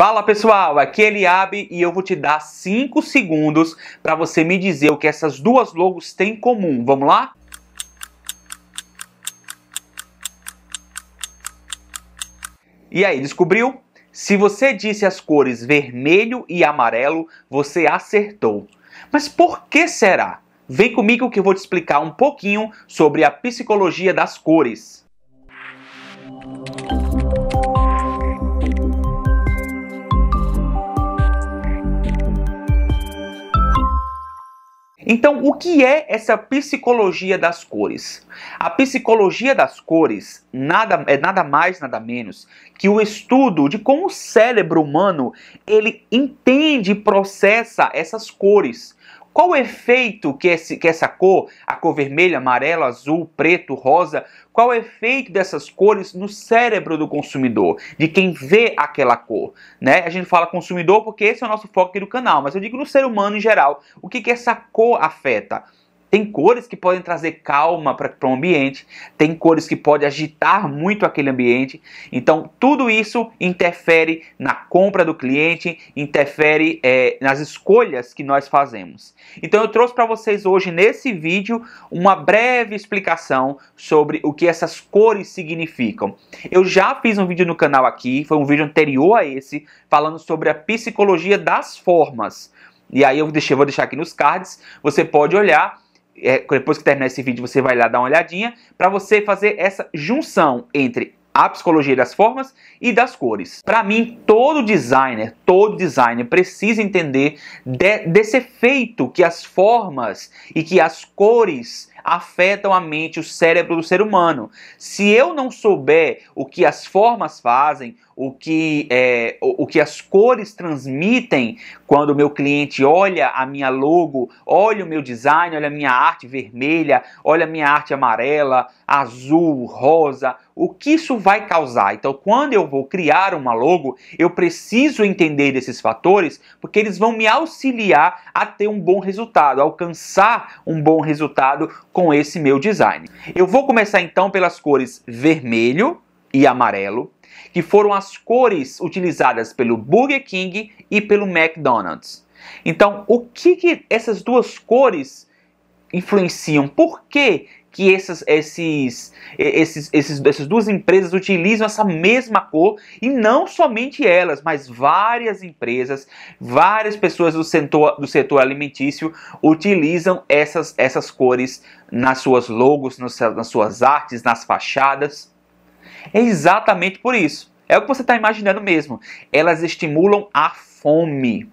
Fala pessoal, aqui é Eliabe e eu vou te dar 5 segundos para você me dizer o que essas duas logos têm em comum. Vamos lá? E aí, descobriu? Se você disse as cores vermelho e amarelo, você acertou. Mas por que será? Vem comigo que eu vou te explicar um pouquinho sobre a psicologia das cores. Música Então, o que é essa psicologia das cores? A psicologia das cores nada, é nada mais, nada menos que o estudo de como o cérebro humano ele entende e processa essas cores. Qual o efeito que, esse, que essa cor, a cor vermelha, amarelo, azul, preto, rosa, qual o efeito dessas cores no cérebro do consumidor, de quem vê aquela cor? Né? A gente fala consumidor porque esse é o nosso foco aqui do canal, mas eu digo no ser humano em geral, o que, que essa cor afeta? Tem cores que podem trazer calma para o um ambiente, tem cores que podem agitar muito aquele ambiente. Então, tudo isso interfere na compra do cliente, interfere é, nas escolhas que nós fazemos. Então, eu trouxe para vocês hoje nesse vídeo uma breve explicação sobre o que essas cores significam. Eu já fiz um vídeo no canal aqui, foi um vídeo anterior a esse, falando sobre a psicologia das formas. E aí eu deixei, vou deixar aqui nos cards, você pode olhar é, depois que terminar esse vídeo, você vai lá dar uma olhadinha para você fazer essa junção entre a psicologia das formas e das cores. Para mim, todo designer, todo designer precisa entender de, desse efeito que as formas e que as cores afetam a mente, o cérebro do ser humano. Se eu não souber o que as formas fazem, o que, é, o, o, que as cores transmitem quando o meu cliente olha a minha logo, olha o meu design, olha a minha arte vermelha, olha a minha arte amarela, azul, rosa, o que isso vai causar? Então, quando eu vou criar uma logo, eu preciso entender esses fatores, porque eles vão me auxiliar a ter um bom resultado, alcançar um bom resultado com esse meu design. Eu vou começar então pelas cores vermelho e amarelo, que foram as cores utilizadas pelo Burger King e pelo McDonald's. Então, o que, que essas duas cores influenciam? Por que que essas, esses, esses, esses, essas duas empresas utilizam essa mesma cor e não somente elas, mas várias empresas, várias pessoas do setor, do setor alimentício utilizam essas, essas cores nas suas logos, nas suas artes, nas fachadas. É exatamente por isso. É o que você está imaginando mesmo. Elas estimulam a fome.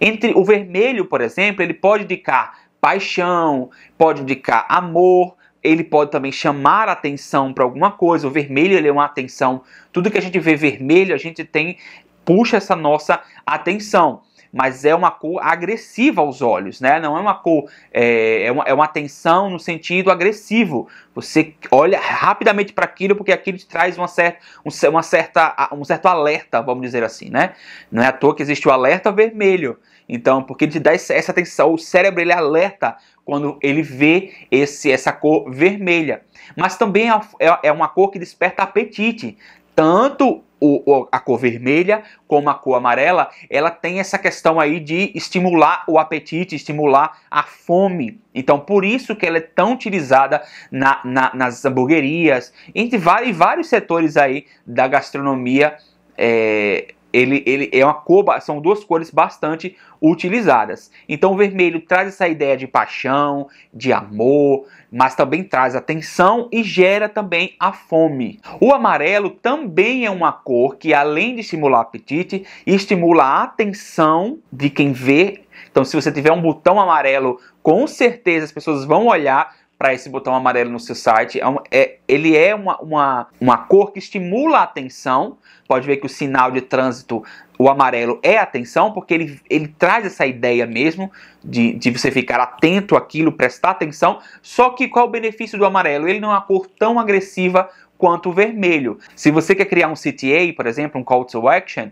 Entre o vermelho, por exemplo, ele pode indicar paixão, pode indicar amor, ele pode também chamar atenção para alguma coisa. O vermelho ele é uma atenção. Tudo que a gente vê vermelho, a gente tem puxa essa nossa atenção mas é uma cor agressiva aos olhos, né? Não é uma cor, é, é, uma, é uma tensão no sentido agressivo. Você olha rapidamente para aquilo porque aquilo te traz uma certa, um, uma certa, um certo alerta, vamos dizer assim, né? Não é à toa que existe o alerta vermelho. Então, porque ele te dá essa atenção, o cérebro ele alerta quando ele vê esse, essa cor vermelha. Mas também é, é, é uma cor que desperta apetite tanto o, a cor vermelha como a cor amarela, ela tem essa questão aí de estimular o apetite, estimular a fome. Então, por isso que ela é tão utilizada na, na, nas hamburguerias, entre vários, vários setores aí da gastronomia é, ele, ele é uma cor, são duas cores bastante utilizadas. Então o vermelho traz essa ideia de paixão, de amor, mas também traz atenção e gera também a fome. O amarelo também é uma cor que além de estimular o apetite, estimula a atenção de quem vê. Então se você tiver um botão amarelo, com certeza as pessoas vão olhar para esse botão amarelo no seu site. É um, é, ele é uma, uma, uma cor que estimula a atenção. Pode ver que o sinal de trânsito, o amarelo, é atenção, porque ele, ele traz essa ideia mesmo de, de você ficar atento àquilo, prestar atenção. Só que qual é o benefício do amarelo? Ele não é uma cor tão agressiva quanto o vermelho. Se você quer criar um CTA, por exemplo, um call to action,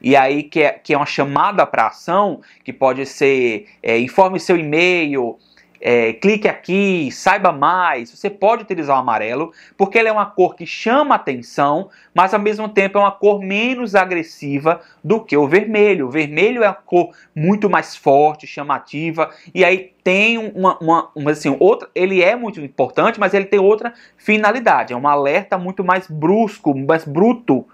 e aí que é, que é uma chamada para ação, que pode ser é, informe seu e-mail, é, clique aqui, saiba mais. Você pode utilizar o amarelo, porque ele é uma cor que chama atenção, mas ao mesmo tempo é uma cor menos agressiva do que o vermelho. O vermelho é a cor muito mais forte, chamativa, e aí tem uma, uma, uma assim, outra. Ele é muito importante, mas ele tem outra finalidade. É um alerta muito mais brusco, mais bruto,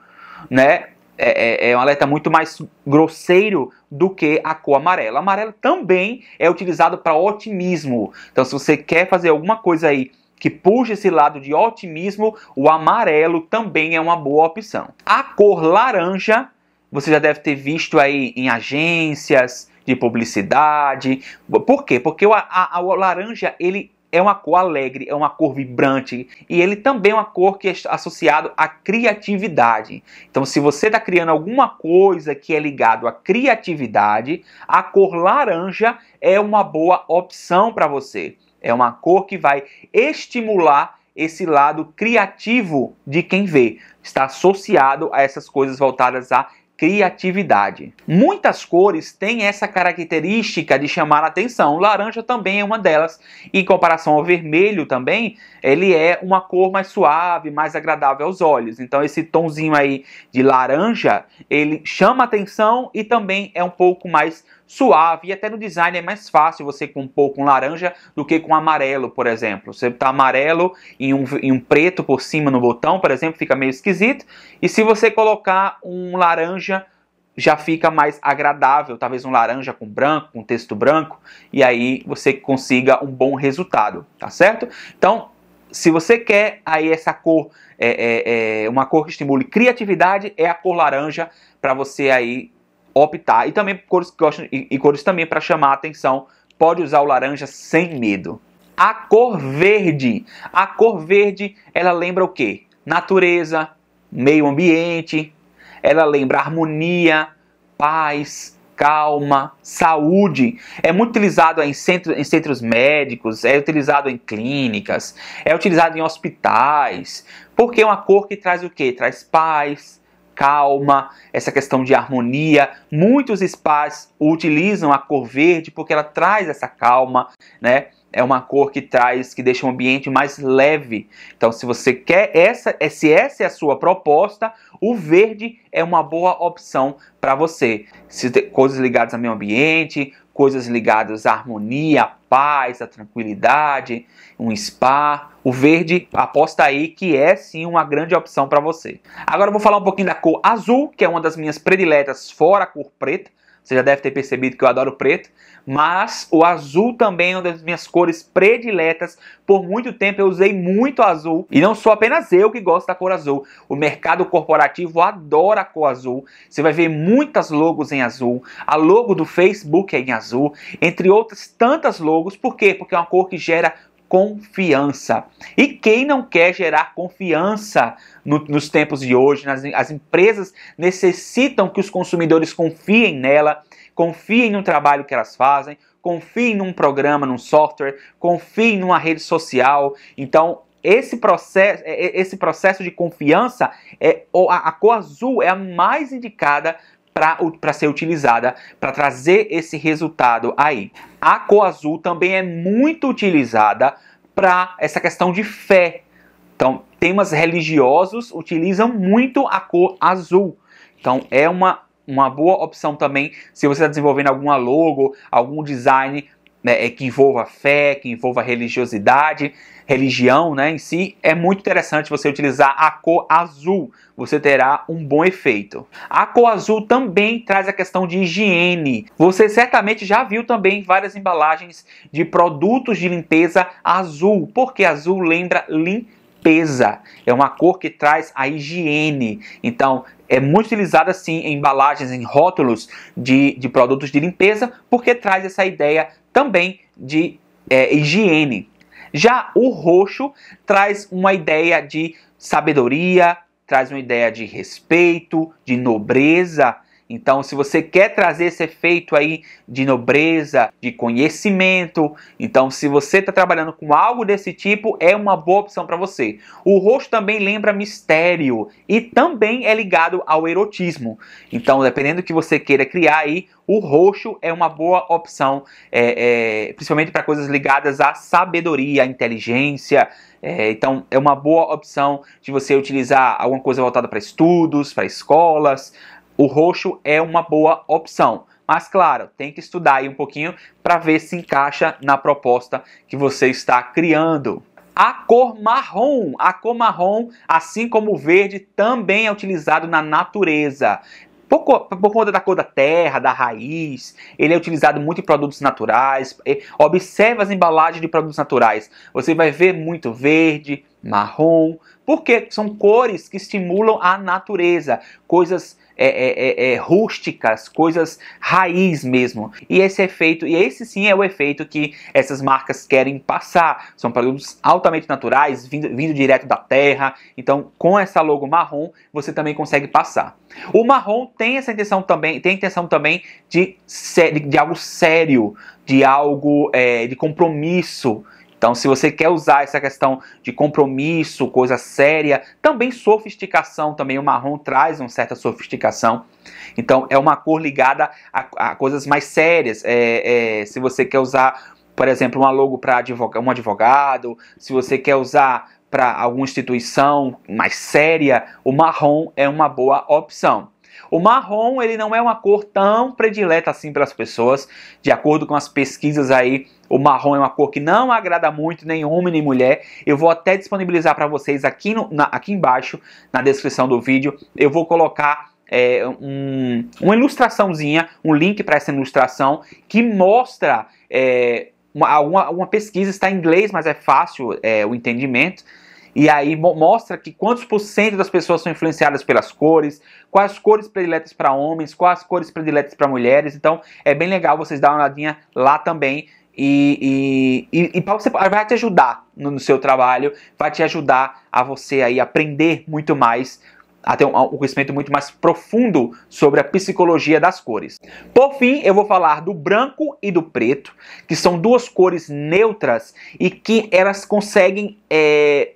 né? É, é, é, um alerta muito mais grosseiro do que a cor amarela. Amarelo também é utilizado para otimismo. Então, se você quer fazer alguma coisa aí que puxa esse lado de otimismo, o amarelo também é uma boa opção. A cor laranja, você já deve ter visto aí em agências de publicidade. Por quê? Porque o, a, a, o laranja ele é uma cor alegre, é uma cor vibrante e ele também é uma cor que é associado à criatividade. Então, se você está criando alguma coisa que é ligado à criatividade, a cor laranja é uma boa opção para você. É uma cor que vai estimular esse lado criativo de quem vê. Está associado a essas coisas voltadas à criatividade. Muitas cores têm essa característica de chamar a atenção. O laranja também é uma delas. Em comparação ao vermelho também, ele é uma cor mais suave, mais agradável aos olhos. Então esse tonzinho aí de laranja, ele chama atenção e também é um pouco mais suave e até no design é mais fácil você compor com laranja do que com amarelo, por exemplo. Você tá amarelo e um, e um preto por cima no botão, por exemplo, fica meio esquisito. E se você colocar um laranja já fica mais agradável, talvez um laranja com branco, com texto branco, e aí você consiga um bom resultado, tá certo? Então, se você quer aí essa cor, é, é, é uma cor que estimule criatividade, é a cor laranja para você aí optar. E também cores que gostam e, e cores também para chamar a atenção, pode usar o laranja sem medo. A cor verde, a cor verde, ela lembra o quê? Natureza, meio ambiente, ela lembra harmonia, paz, calma, saúde. É muito utilizado em, centros em centros médicos, é utilizado em clínicas, é utilizado em hospitais, porque é uma cor que traz o que? Traz paz, calma, essa questão de harmonia. Muitos spas utilizam a cor verde porque ela traz essa calma, né? É uma cor que traz, que deixa o ambiente mais leve. Então, se você quer essa, é, se essa é a sua proposta, o verde é uma boa opção para você. Se tem coisas ligadas ao meio ambiente, coisas ligadas à harmonia, à paz, à tranquilidade, um spa, o verde aposta aí que é sim uma grande opção para você. Agora eu vou falar um pouquinho da cor azul, que é uma das minhas prediletas fora a cor preta. Você já deve ter percebido que eu adoro preto, mas o azul também é uma das minhas cores prediletas. Por muito tempo eu usei muito azul e não sou apenas eu que gosto da cor azul. O mercado corporativo adora a cor azul. Você vai ver muitas logos em azul. A logo do Facebook é em azul, entre outras tantas logos. Por quê? Porque é uma cor que gera confiança. E quem não quer gerar confiança no, nos tempos de hoje? Nas, as empresas necessitam que os consumidores confiem nela, confiem no trabalho que elas fazem, confiem num programa, num software, confiem numa rede social. Então, esse processo, é, é, esse processo de confiança, é, a cor azul é a mais indicada para ser utilizada para trazer esse resultado aí. A cor azul também é muito utilizada para essa questão de fé. Então, temas religiosos utilizam muito a cor azul. Então, é uma, uma boa opção também se você está desenvolvendo alguma logo, algum design né, é, que envolva fé, que envolva religiosidade, religião né, em si, é muito interessante você utilizar a cor azul. Você terá um bom efeito. A cor azul também traz a questão de higiene. Você certamente já viu também várias embalagens de produtos de limpeza azul, porque azul lembra limpeza É uma cor que traz a higiene. Então, é muito utilizada sim em embalagens, em rótulos de, de produtos de limpeza, porque traz essa ideia também de é, higiene. Já o roxo traz uma ideia de sabedoria, traz uma ideia de respeito, de nobreza, então, se você quer trazer esse efeito aí de nobreza, de conhecimento, então se você está trabalhando com algo desse tipo, é uma boa opção para você. O rosto também lembra mistério e também é ligado ao erotismo. Então, dependendo do que você queira criar aí, o roxo é uma boa opção, é, é, principalmente para coisas ligadas à sabedoria, à inteligência. É, então, é uma boa opção de você utilizar alguma coisa voltada para estudos, para escolas, o roxo é uma boa opção. Mas claro, tem que estudar aí um pouquinho para ver se encaixa na proposta que você está criando. A cor marrom, a cor marrom, assim como o verde, também é utilizado na natureza. Por, por, conta da cor da terra, da raiz, ele é utilizado muito em produtos naturais. Observe as embalagens de produtos naturais. Você vai ver muito verde, marrom, porque são cores que estimulam a natureza, coisas é, é, é, é, rústicas, coisas raiz mesmo. E esse efeito, e esse sim é o efeito que essas marcas querem passar. São produtos altamente naturais, vindo, vindo direto da terra. Então, com essa logo marrom, você também consegue passar. O marrom tem essa intenção também, tem a intenção também de, de, de algo sério, de algo é, de compromisso então, se você quer usar essa questão de compromisso, coisa séria, também sofisticação, também o marrom traz uma certa sofisticação. Então, é uma cor ligada a, a coisas mais sérias. É, é, se você quer usar, por exemplo, uma logo para um advogado, se você quer usar para alguma instituição mais séria, o marrom é uma boa opção. O marrom ele não é uma cor tão predileta assim para as pessoas. De acordo com as pesquisas aí, o marrom é uma cor que não agrada muito nem homem nem mulher. Eu vou até disponibilizar para vocês aqui, no, na, aqui embaixo na descrição do vídeo. Eu vou colocar é, um, uma ilustraçãozinha, um link para essa ilustração que mostra é, uma, uma, uma pesquisa está em inglês, mas é fácil é, o entendimento e aí mostra que quantos por cento das pessoas são influenciadas pelas cores, quais cores prediletas para homens, quais cores prediletas para mulheres. Então é bem legal vocês dar uma olhadinha lá também. E, e, e, e você, ah, vai te ajudar no, no seu trabalho, vai te ajudar a você aí aprender muito mais até um, um conhecimento muito mais profundo sobre a psicologia das cores. Por fim, eu vou falar do branco e do preto, que são duas cores neutras e que elas conseguem é,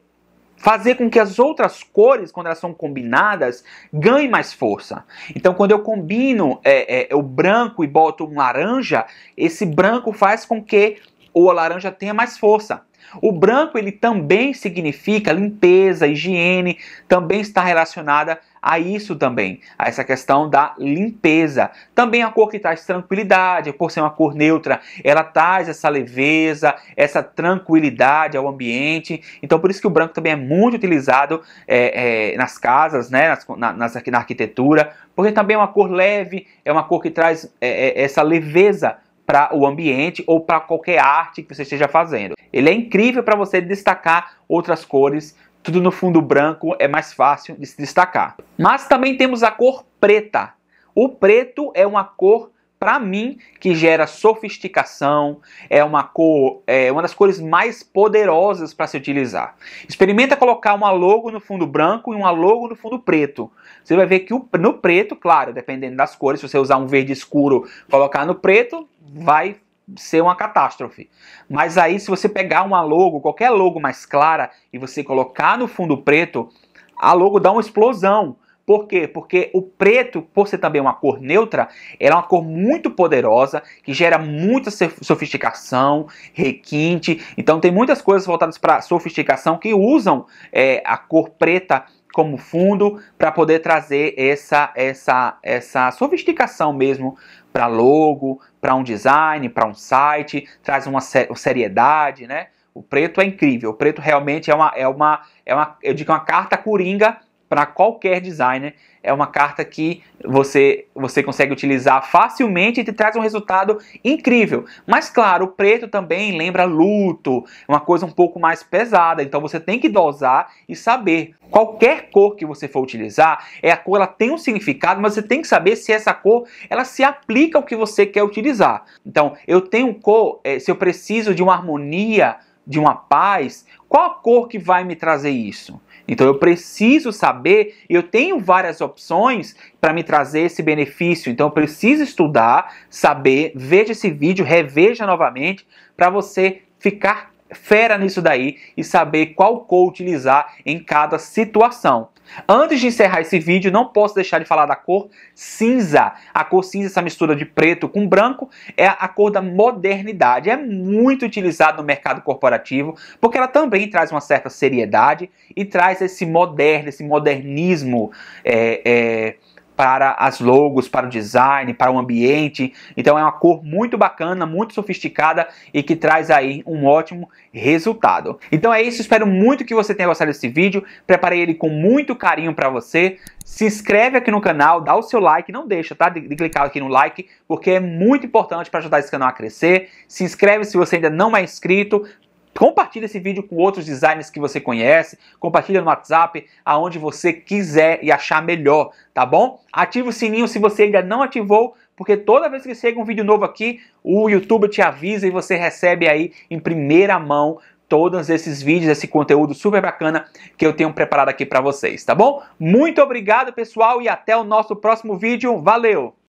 fazer com que as outras cores, quando elas são combinadas, ganhem mais força. Então, quando eu combino é, é, o branco e boto um laranja, esse branco faz com que o laranja tenha mais força. O branco ele também significa limpeza, higiene, também está relacionada a isso também, a essa questão da limpeza. Também a cor que traz tranquilidade, por ser uma cor neutra, ela traz essa leveza, essa tranquilidade ao ambiente. Então, por isso que o branco também é muito utilizado é, é, nas casas, né, nas, na, nas, na arquitetura, porque também é uma cor leve, é uma cor que traz é, é essa leveza para o ambiente ou para qualquer arte que você esteja fazendo. Ele é incrível para você destacar outras cores, tudo no fundo branco é mais fácil de se destacar. Mas também temos a cor preta. O preto é uma cor para mim, que gera sofisticação, é uma cor, é uma das cores mais poderosas para se utilizar. Experimenta colocar uma logo no fundo branco e uma logo no fundo preto. Você vai ver que o, no preto, claro, dependendo das cores, se você usar um verde escuro, colocar no preto, vai ser uma catástrofe. Mas aí, se você pegar uma logo, qualquer logo mais clara, e você colocar no fundo preto, a logo dá uma explosão. Por quê? Porque o preto, por ser também uma cor neutra, ela é uma cor muito poderosa, que gera muita sofisticação, requinte. Então tem muitas coisas voltadas para sofisticação que usam é, a cor preta como fundo para poder trazer essa essa essa sofisticação mesmo para logo, para um design, para um site, traz uma seriedade, né? O preto é incrível, o preto realmente é uma é uma é uma eu digo uma carta coringa para qualquer designer. É uma carta que você, você consegue utilizar facilmente e te traz um resultado incrível. Mas claro, o preto também lembra luto, uma coisa um pouco mais pesada, então você tem que dosar e saber. Qualquer cor que você for utilizar, é a cor ela tem um significado, mas você tem que saber se essa cor ela se aplica ao que você quer utilizar. Então, eu tenho cor, é, se eu preciso de uma harmonia, de uma paz, qual a cor que vai me trazer isso? Então eu preciso saber, eu tenho várias opções para me trazer esse benefício. Então eu preciso estudar, saber, veja esse vídeo, reveja novamente para você ficar fera nisso daí e saber qual cor utilizar em cada situação. Antes de encerrar esse vídeo, não posso deixar de falar da cor cinza. A cor cinza, é essa mistura de preto com branco, é a cor da modernidade. É muito utilizada no mercado corporativo, porque ela também traz uma certa seriedade e traz esse moderno, esse modernismo. É, é para as logos, para o design, para o ambiente. Então é uma cor muito bacana, muito sofisticada e que traz aí um ótimo resultado. Então é isso, espero muito que você tenha gostado desse vídeo. Preparei ele com muito carinho para você. Se inscreve aqui no canal, dá o seu like, não deixa, tá, de, de clicar aqui no like, porque é muito importante para ajudar esse canal a crescer. Se inscreve se você ainda não é inscrito, Compartilhe esse vídeo com outros designers que você conhece, compartilha no WhatsApp, aonde você quiser e achar melhor, tá bom? Ative o sininho se você ainda não ativou, porque toda vez que chega um vídeo novo aqui, o YouTube te avisa e você recebe aí em primeira mão todos esses vídeos, esse conteúdo super bacana que eu tenho preparado aqui para vocês, tá bom? Muito obrigado, pessoal, e até o nosso próximo vídeo. Valeu!